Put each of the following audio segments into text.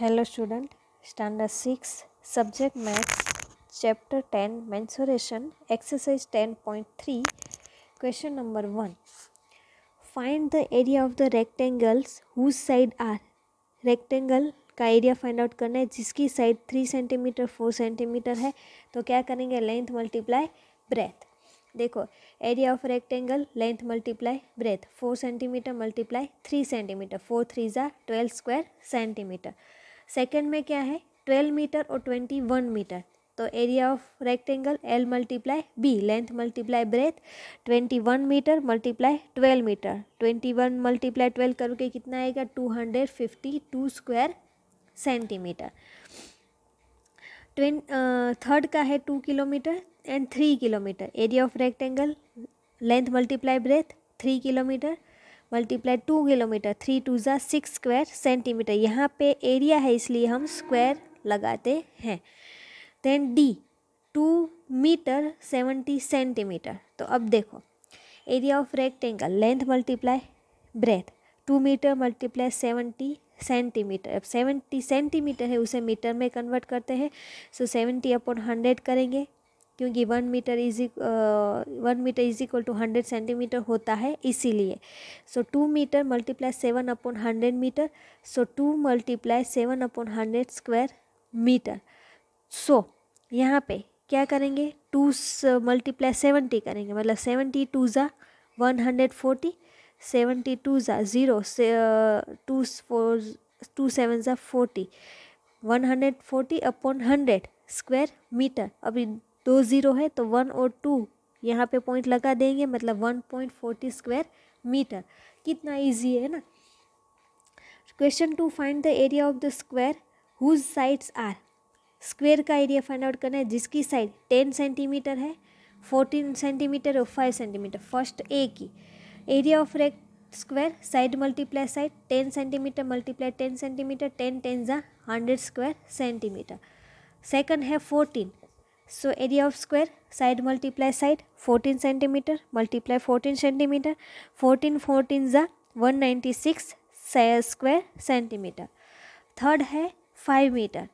hello student standard six subject maths chapter ten mensuration exercise ten point three question number one find the area of the rectangles whose side are rectangle का area find out करना है जिसकी side three centimeter four centimeter है तो क्या करेंगे length multiply breadth देखो area of rectangle length multiply breadth four centimeter multiply three centimeter four three ज़ा ट्वेल्व स्क्वायर सेंटीमीटर सेकेंड में क्या है ट्वेल्व मीटर और ट्वेंटी वन मीटर तो area of rectangle L multiply B length multiply breadth twenty one meter multiply twelve meter twenty one multiply twelve करोगे कितना आएगा two hundred fifty two square centimeter ट्वें third का है two kilometer and three kilometer area of rectangle length multiply breadth three kilometer multiply two kilometer three two ज़ा six square centimeter यहाँ पे area है इसलिए हम स्क्वायर लगाते हैं then D to metre seventy centimeter तो अब देखो area of rectangle length multiply breadth two metre multiply seventy centimeter अब सेवेंटी सेंटीमीटर है उसे मीटर में कन्वर्ट करते हैं सो सेवेंटी अपॉन हंड्रेड करेंगे क्योंकि one meter is one meter is equal to hundred centimeter होता है इसीलिए so two metre multiply seven upon hundred meter so two multiply seven upon hundred square meter so यहाँ पे क्या करेंगे two multiply seventy करेंगे मतलब सेवेंटी टू ज़ा one hundred forty seventy two ज़ा zero two four two seven ज़ा forty one hundred forty upon hundred square meter अभी दो ज़ीरो है तो वन और टू यहाँ पे पॉइंट लगा देंगे मतलब one point forty square meter कितना इजी है ना question two find the area of the square whose sides are square का एरिया फाइंड आउट करना है जिसकी साइड टेन सेंटीमीटर है फोर्टीन सेंटीमीटर और फाइव सेंटीमीटर फर्स्ट ए की area of rect square side multiply side ten centimeter multiply ten centimeter ten ten ज़ा hundred square centimeter second है fourteen so area of square side multiply side fourteen centimeter multiply fourteen centimeter fourteen fourteen ज़ा one ninety six square centimeter third है five meter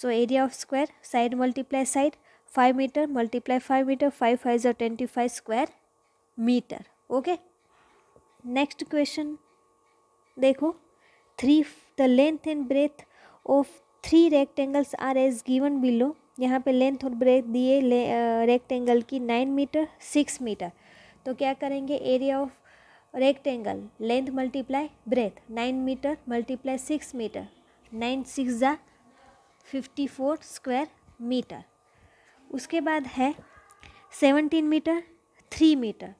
so area of square side multiply side five metre multiply five meter five five ज़ा twenty five square metre okay next question देखो three the length and breadth of three rectangles are as given below यहाँ पे length और breath दिए rectangle की nine metre six metre तो क्या करेंगे area of rectangle length multiply breadth nine meter multiply six meter nine six ज़ा fifty four square meter उसके बाद है seventeen meter three meter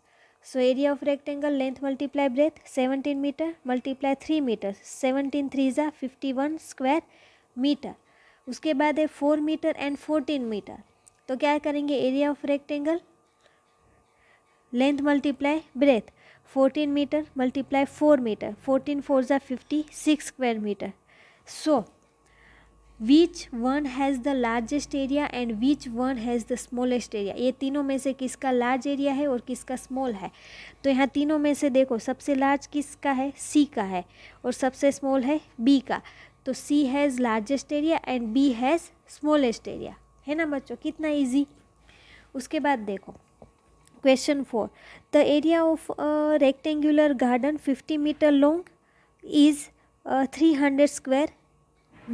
so area of rectangle length multiply breadth seventeen meter multiply three meter seventeen three ज़ा fifty one square meter उसके बाद है four meter and fourteen meter तो क्या करेंगे area of rectangle length multiply breadth fourteen meter multiply four metre fourteen four ज़ा fifty six square meter so which one has the largest area and which one has the smallest area ये तीनों में से किसका large area है और किसका small है तो यहाँ तीनों में से देखो सबसे लार्ज किसका है सी का है और सबसे स्मॉल है बी का तो C has largest area and B has smallest area है ना बच्चों कितना इजी उसके बाद देखो question four the area of rectangular garden fifty meter long is three hundred square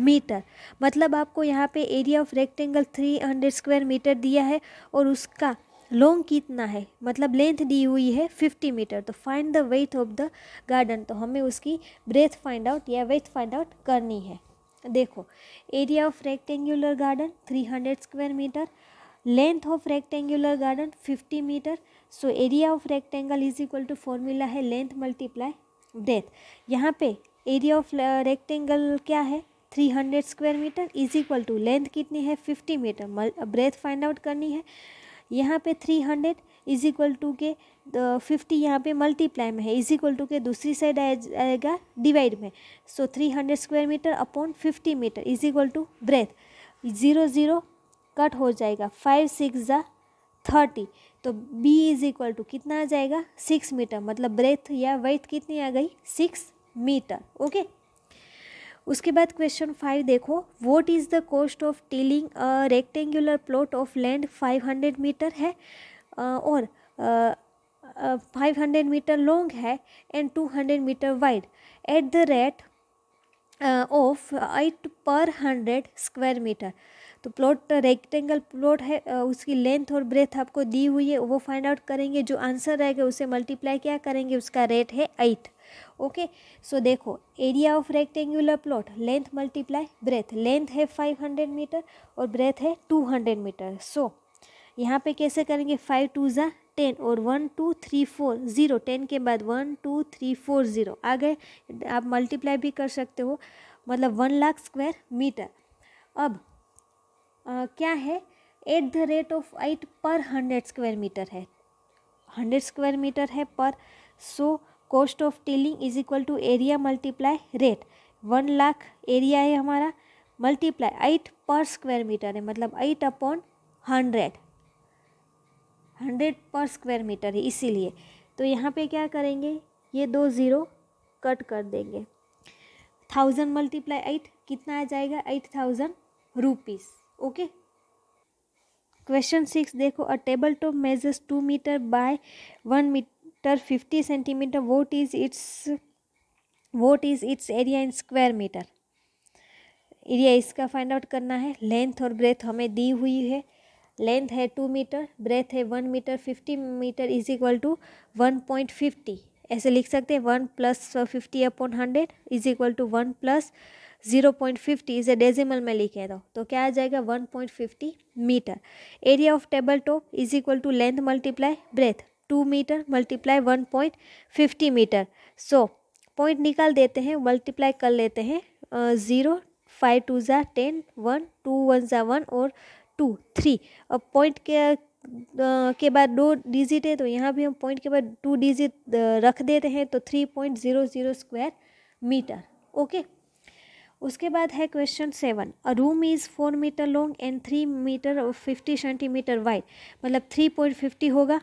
metre मतलब आपको यहाँ पे area of rectangle three hundred square meter दिया है और उसका लॉन्ग कितना है मतलब लेंथ दी हुई है 50 मीटर तो find the width of the garden तो हमें उसकी ब्रेथ फाइंड आउट या वेथ फाइंड आउट करनी है देखो area of rectangular garden 300 square meter length of rectangular garden 50 meter so area of rectangle is equal to formula है length multiply breadth यहाँ पे एरिया ऑफ रेक्टेंगल क्या है three hundred square meter is equal to length कितनी है fifty meter breadth find out करनी है यहाँ पे three hundred is equal to के फिफ्टी यहाँ पे मल्टीप्लाई में है इज इक्वल टू के दूसरी साइड आएगा डिवाइड में so three hundred square meter upon fifty metre is equal to breadth zero zero cut हो जाएगा फाइव सिक्स ज़ा थर्टी तो बी इज इक्वल टू कितना आ जाएगा सिक्स मीटर मतलब ब्रेथ या वेथ कितनी आ गई सिक्स मीटर ओके उसके बाद क्वेश्चन फाइव देखो what is the cost of tilling rectangular plot of land five hundred meter है uh, और फाइव हंड्रेड मीटर लॉन्ग है and two hundred meter wide at the rate of eight per hundred square meter तो plot rectangle plot है उसकी length और breath आपको दी हुई है वो फाइंड आउट करेंगे जो आंसर रहेगा उसे मल्टीप्लाई क्या करेंगे उसका रेट है एट ओके सो देखो area of rectangular plot length multiply breadth length है 500 मीटर और ब्रेथ है 200 मीटर सो so, यहाँ पे कैसे करेंगे फाइव टू ज़ा टेन और one two three four zero ten के बाद one two three four zero आ गए आप मल्टीप्लाई भी कर सकते हो मतलब वन लाख स्क्वायर मीटर अब आ, क्या है at the rate of eight per hundred square metre है हंड्रेड स्क्वायर मीटर है पर so so, cost of tilling is equal to area multiply rate one lakh area है हमारा multiply eight per square metre है मतलब eight upon hundred hundred per square metre है इसीलिए तो यहाँ पे क्या करेंगे ये दो ज़ीरो कट कर देंगे थाउजेंड मल्टीप्लाई एट कितना आ जाएगा eight thousand rupees okay question six देखो a table top measures two metre by one metre after 50 centimeter what is its what is its area in square meter area इसका find out करना है length और breath हमें दी हुई है length है two metre breadth है one metre fifty metre is equal to one point fifty ऐसे लिख सकते हैं one plus fifty upon hundred is equal to one plus zero point fifty इसे डेजिमल में लिखे दो तो।, तो क्या आ जाएगा one point fifty metre area of table top is equal to length multiply breadth two metre multiply one point fifty metre so point निकाल देते हैं मल्टीप्लाई कर लेते हैं ज़ीरो फाइव टू ज़ा टेन वन टू वन ज़ा one और two three अब पॉइंट के के बाद दो डिजिट है तो यहाँ भी हम पॉइंट के बाद टू डिजिट रख देते हैं तो three point zero zero square metre okay उसके बाद है question seven a room is four metre long and three metre fifty centimetre wide मतलब थ्री पॉइंट फिफ्टी होगा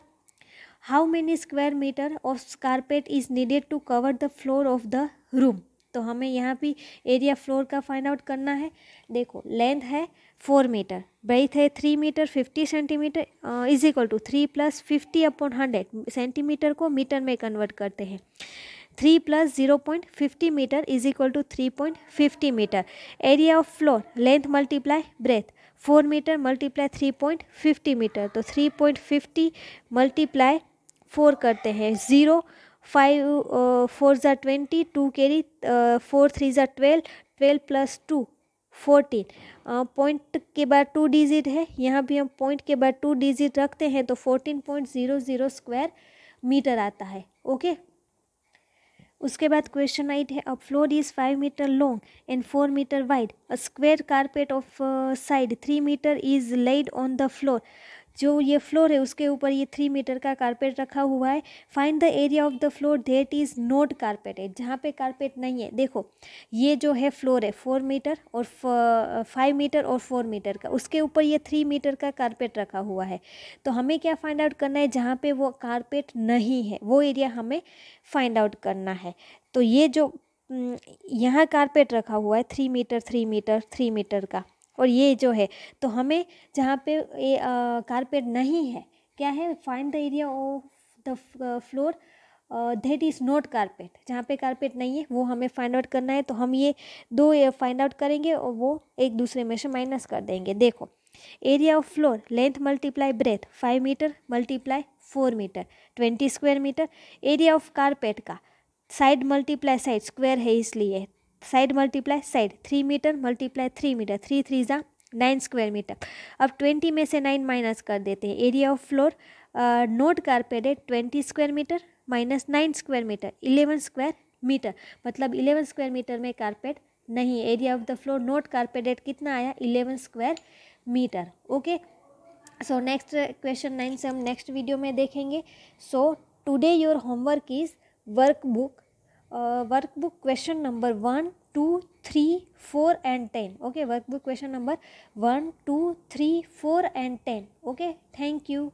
how many square metre of carpet is needed to cover the floor of the room तो हमें यहाँ भी area floor का find out करना है देखो लेंथ है फोर मीटर ब्रेथ है three metre fifty centimetre is equal to three plus fifty upon hundred centimetre को मीटर में कन्वर्ट करते हैं three plus zero point fifty metre is equal to three point fifty metre area of floor length multiply breadth four metre multiply three point fifty metre तो three point fifty multiply four करते हैं zero five four ज़ा twenty two carry four three ज़ा twelve twelve plus two fourteen point के बाद two digit है यहाँ भी हम पॉइंट के बाद टू डिजिट रखते हैं तो fourteen point zero zero square metre आता है ओके उसके बाद क्वेश्चन आइट है a floor is five metre long and four metre wide a square carpet of side three metre is laid on the floor जो ये floor है उसके ऊपर ये थ्री मीटर का कारपेट रखा हुआ है find the area of the floor that is not carpeted जहाँ पे कारपेट नहीं है देखो ये जो है फ्लोर है फोर मीटर और फाइव मीटर और फोर मीटर का उसके ऊपर ये थ्री मीटर का कारपेट रखा हुआ है तो हमें क्या फाइंड आउट करना है जहाँ पे वो कारपेट नहीं है वो एरिया हमें फाइंड आउट करना है तो ये जो हम्म, यहाँ कारपेट रखा हुआ है three metre three metre three metre का और ये जो है तो हमें जहाँ पे ये कारपेट नहीं है क्या है find the area of the floor that is not carpet जहाँ पे कारपेट नहीं है वो हमें फाइंड आउट करना है तो हम ये दो फाइंड आउट करेंगे और वो एक दूसरे में से माइनस कर देंगे देखो area of floor length multiply breadth five metre multiply four metre twenty square metre area of carpet का साइड मल्टीप्लाई साइड स्क्वायर है इसलिए side multiply side three metre multiply three metre three three ज़ा nine square metre अब twenty में से nine minus कर देते हैं area of floor not carpeted twenty square metre minus nine square metre eleven square metre मतलब eleven square metre में carpet नहीं area of the floor not carpeted कितना आया eleven square metre okay so next question nine से हम next video में देखेंगे so today your homework is workbook uh, workbook question number one, two, three, four, and 10 okay workbook question number one, two, three, four, and 10 okay thank you